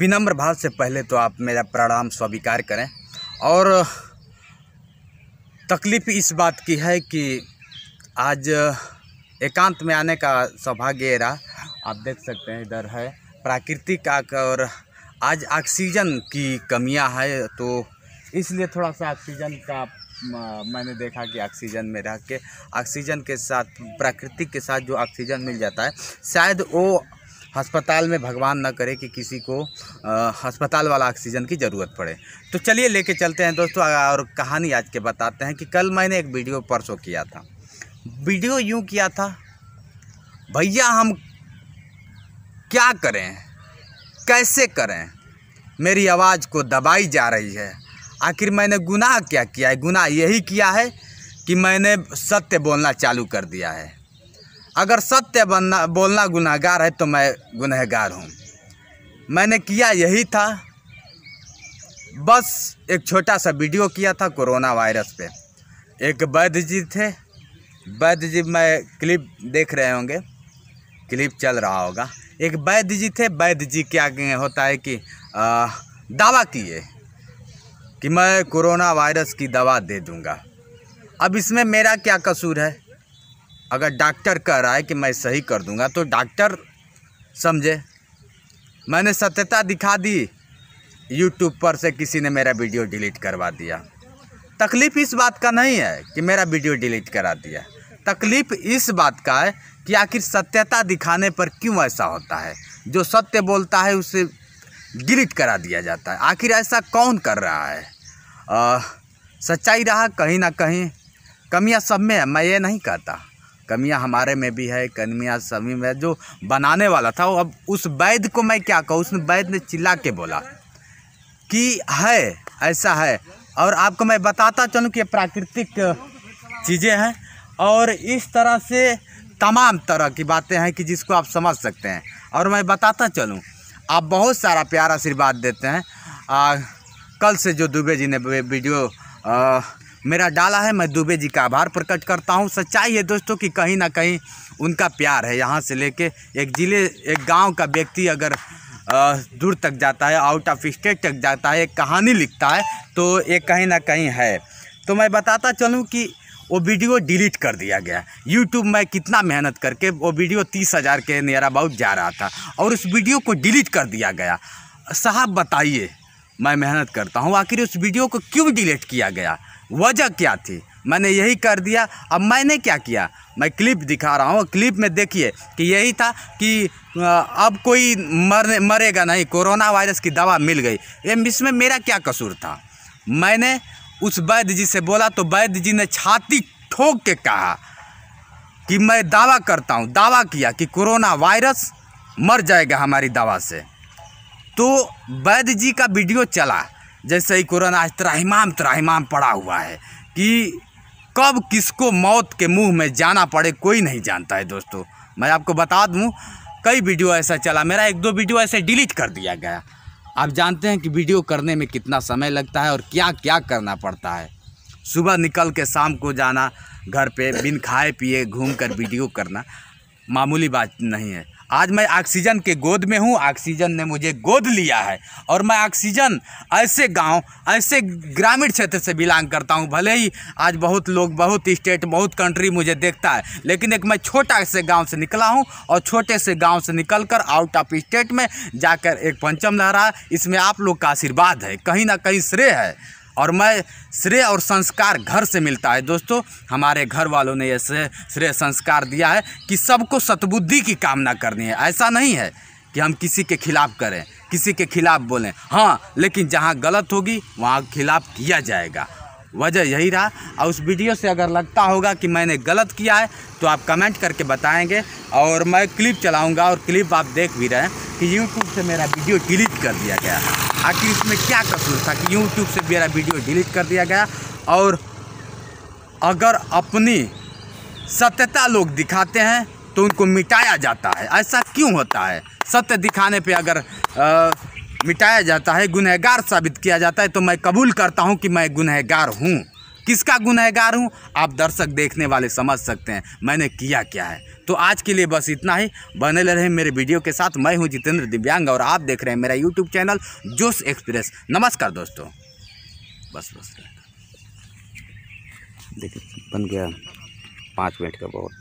विनम्र भाव से पहले तो आप मेरा प्रणाम स्वीकार करें और तकलीफ़ इस बात की है कि आज एकांत में आने का सौभाग्य रहा आप देख सकते हैं इधर है प्राकृतिक और आज ऑक्सीजन की कमियां है तो इसलिए थोड़ा सा ऑक्सीजन का मैंने देखा कि ऑक्सीजन में रह के ऑक्सीजन के साथ प्राकृतिक के साथ जो ऑक्सीजन मिल जाता है शायद वो अस्पताल में भगवान न करे कि किसी को अस्पताल वाला ऑक्सीजन की ज़रूरत पड़े तो चलिए लेके चलते हैं दोस्तों और कहानी आज के बताते हैं कि कल मैंने एक वीडियो परसों किया था वीडियो यूँ किया था भैया हम क्या करें कैसे करें मेरी आवाज़ को दबाई जा रही है आखिर मैंने गुनाह क्या किया है गुनाह यही किया है कि मैंने सत्य बोलना चालू कर दिया है अगर सत्य बनना बोलना गुनाहगार है तो मैं गुनहगार हूँ मैंने किया यही था बस एक छोटा सा वीडियो किया था कोरोना वायरस पे एक वैद्य जी थे वैद्य जी मैं क्लिप देख रहे होंगे क्लिप चल रहा होगा एक वैद्य जी थे वैद्य जी क्या होता है कि आ, दावा किए कि मैं कोरोना वायरस की दवा दे दूँगा अब इसमें मेरा क्या कसूर है अगर डॉक्टर कह रहा है कि मैं सही कर दूंगा तो डॉक्टर समझे मैंने सत्यता दिखा दी यूट्यूब पर से किसी ने मेरा वीडियो डिलीट करवा दिया तकलीफ़ इस बात का नहीं है कि मेरा वीडियो डिलीट करा दिया तकलीफ़ इस बात का है कि आखिर सत्यता दिखाने पर क्यों ऐसा होता है जो सत्य बोलता है उसे डिलीट करा दिया जाता है आखिर ऐसा कौन कर रहा है आ, सच्चाई रहा कहीं ना कहीं कमियां सब में है मैं ये नहीं कहता कमियां हमारे में भी है कमियां सभी में जो बनाने वाला था वो अब उस वैद्य को मैं क्या कहूँ उसने वैद्य ने चिल्ला के बोला कि है ऐसा है और आपको मैं बताता चलूँ कि ये प्राकृतिक चीज़ें हैं और इस तरह से तमाम तरह की बातें हैं कि जिसको आप समझ सकते हैं और मैं बताता चलूँ आप बहुत सारा प्यार आशीर्वाद देते हैं आ, कल से जो दुबे जी ने वीडियो आ, मेरा डाला है मैं दुबे जी का आभार प्रकट करता हूँ सच्चाई है दोस्तों कि कहीं ना कहीं उनका प्यार है यहाँ से लेके एक ज़िले एक गांव का व्यक्ति अगर दूर तक जाता है आउट ऑफ स्टेट तक जाता है एक कहानी लिखता है तो ये कहीं ना कहीं है तो मैं बताता चलूँ कि वो वीडियो डिलीट कर दिया गया यूट्यूब में कितना मेहनत करके वो वीडियो तीस हज़ार के नियर अबाउट जा रहा था और उस वीडियो को डिलीट कर दिया गया साहब बताइए मैं मेहनत करता हूँ आखिर उस वीडियो को क्यों डिलीट किया गया वजह क्या थी मैंने यही कर दिया अब मैंने क्या किया मैं क्लिप दिखा रहा हूँ क्लिप में देखिए कि यही था कि अब कोई मरने मरेगा नहीं कोरोना वायरस की दवा मिल गई एम इसमें मेरा क्या कसूर था मैंने उस वैद्य जी से बोला तो वैद्य जी ने छाती ठोक के कहा कि मैं दावा करता हूँ दावा किया कि कोरोना वायरस मर जाएगा हमारी दवा से तो वैद्य जी का वीडियो चला जैसे ही कोरोना आज त्राहिमाम त्राहिमाम पड़ा हुआ है कि कब किसको मौत के मुंह में जाना पड़े कोई नहीं जानता है दोस्तों मैं आपको बता दूं कई वीडियो ऐसा चला मेरा एक दो वीडियो ऐसे डिलीट कर दिया गया आप जानते हैं कि वीडियो करने में कितना समय लगता है और क्या क्या करना पड़ता है सुबह निकल के शाम को जाना घर पे बिन खाए पिए घूम कर वीडियो करना मामूली बात नहीं है आज मैं ऑक्सीजन के गोद में हूँ ऑक्सीजन ने मुझे गोद लिया है और मैं ऑक्सीजन ऐसे गांव ऐसे ग्रामीण क्षेत्र से बिलोंग करता हूँ भले ही आज बहुत लोग बहुत स्टेट बहुत कंट्री मुझे देखता है लेकिन एक मैं छोटा से गाँव से निकला हूँ और छोटे से गाँव से निकल कर आउट ऑफ स्टेट में जाकर एक पंचम लहरा इसमें आप लोग का आशीर्वाद है कहीं ना कहीं श्रेय है और मैं श्रेय और संस्कार घर से मिलता है दोस्तों हमारे घर वालों ने ऐसे श्रेय संस्कार दिया है कि सबको सतबुद्धि की कामना करनी है ऐसा नहीं है कि हम किसी के खिलाफ़ करें किसी के खिलाफ़ बोलें हाँ लेकिन जहाँ गलत होगी वहाँ खिलाफ़ किया जाएगा वजह यही रहा और उस वीडियो से अगर लगता होगा कि मैंने गलत किया है तो आप कमेंट करके बताएंगे और मैं क्लिप चलाऊंगा और क्लिप आप देख भी रहे हैं कि यूट्यूब से मेरा वीडियो डिलीट कर दिया गया आखिर इसमें क्या कसूर था कि यूट्यूब से मेरा वीडियो डिलीट कर दिया गया और अगर अपनी सत्यता लोग दिखाते हैं तो उनको मिटाया जाता है ऐसा क्यों होता है सत्य दिखाने पे अगर आ, मिटाया जाता है गुनहगार साबित किया जाता है तो मैं कबूल करता हूँ कि मैं गुनहगार हूँ किसका गुनहगार हूँ आप दर्शक देखने वाले समझ सकते हैं मैंने किया क्या है तो आज के लिए बस इतना ही बने रहे मेरे वीडियो के साथ मैं हूँ जितेंद्र दिव्यांग और आप देख रहे हैं मेरा यूट्यूब चैनल जोश एक्सप्रेस नमस्कार दोस्तों बस बस देखिए बन गया पाँच मिनट का बहुत